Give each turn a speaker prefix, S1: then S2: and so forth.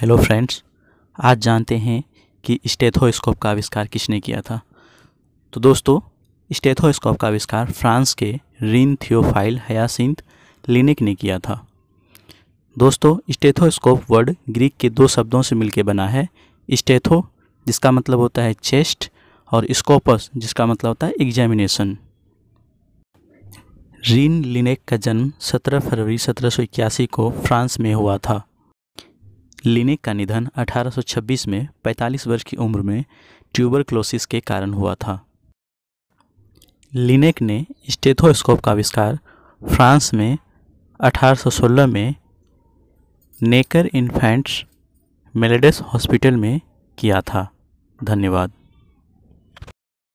S1: hello friends आज जानते हैं कि स्टेथोस्कोप का आविष्कार किसने किया था तो दोस्तों स्टेथोस्कोप का आविष्कार फ्रांस के रिन थियोफाइल हयासिंथ लिनिक ने किया था दोस्तों स्टेथोस्कोप वर्ड ग्रीक के दो शब्दों से मिलकर बना है स्टेथो जिसका मतलब होता है चेस्ट और स्कोपस जिसका मतलब होता है एग्जामिनेशन रीन लिनेक का जन्म 17 फरवरी 1781 को फ्रांस में हुआ था लिनिक का निधन 1826 में 45 वर्ष की उम्र में ट्यूबरक्लोसिस के कारण हुआ था लिनेक ने स्टेथोस्कोप का आविष्कार फ्रांस में 1816 में नेकर इन्फेंट्स मेलेडस हॉस्पिटल में किया था धन्यवाद